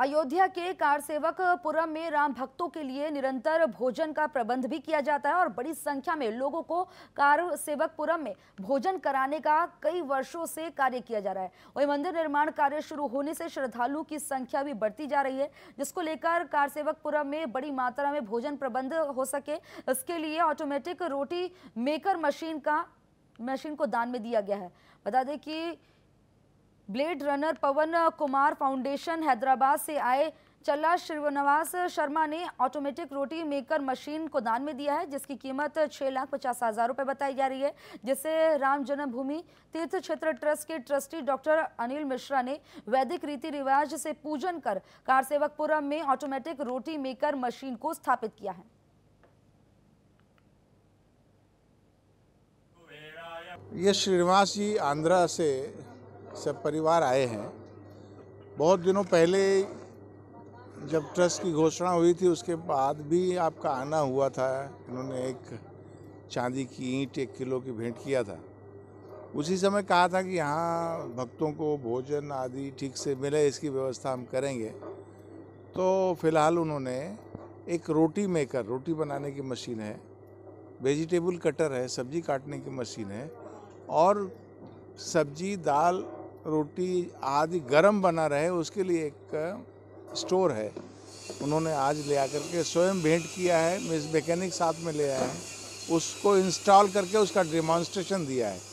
अयोध्या के कारसेवक पुरम में राम भक्तों के लिए निरंतर भोजन का प्रबंध भी किया जाता है और बड़ी संख्या में लोगों को कार सेवक पुरम में भोजन कराने का कई वर्षों से कार्य किया जा रहा है वही मंदिर निर्माण कार्य शुरू होने से श्रद्धालुओं की संख्या भी बढ़ती जा रही है जिसको लेकर कार सेवक पुरम में बड़ी मात्रा में भोजन प्रबंध हो सके इसके लिए ऑटोमेटिक रोटी मेकर मशीन का मशीन को दान में दिया गया है बता दें कि blade runner Pawan Kumar foundation Hyderabad से आए चल्ला श्रीनिवास शर्मा ने ऑटोमेटिक रोटी मेकर मशीन को दान में दिया है जिसकी कीमत छः लाख पचास हज़ार रुपये बताई जा रही है जिसे राम जन्मभूमि तीर्थ क्षेत्र ट्रस्ट के ट्रस्टी डॉक्टर अनिल मिश्रा ने वैदिक रीति रिवाज से पूजन कर कारसेवकपुरम में ऑटोमेटिक रोटी मेकर मशीन को स्थापित किया है ये श्रीनिवास जी आंध्रा से सब परिवार आए हैं बहुत दिनों पहले जब ट्रस्ट की घोषणा हुई थी उसके बाद भी आपका आना हुआ था इन्होंने एक चांदी की ईंट एक किलो की भेंट किया था उसी समय कहा था कि यहाँ भक्तों को भोजन आदि ठीक से मिले इसकी व्यवस्था हम करेंगे तो फिलहाल उन्होंने एक रोटी मेकर रोटी बनाने की मशीन है वेजिटेबल कटर है सब्जी काटने की मशीन है और सब्जी दाल रोटी आदि गर्म बना रहे उसके लिए एक स्टोर है उन्होंने आज ले आकर के स्वयं भेंट किया है मिस मैकेनिक साथ में ले आए हैं उसको इंस्टॉल करके उसका डिमॉन्स्ट्रेशन दिया है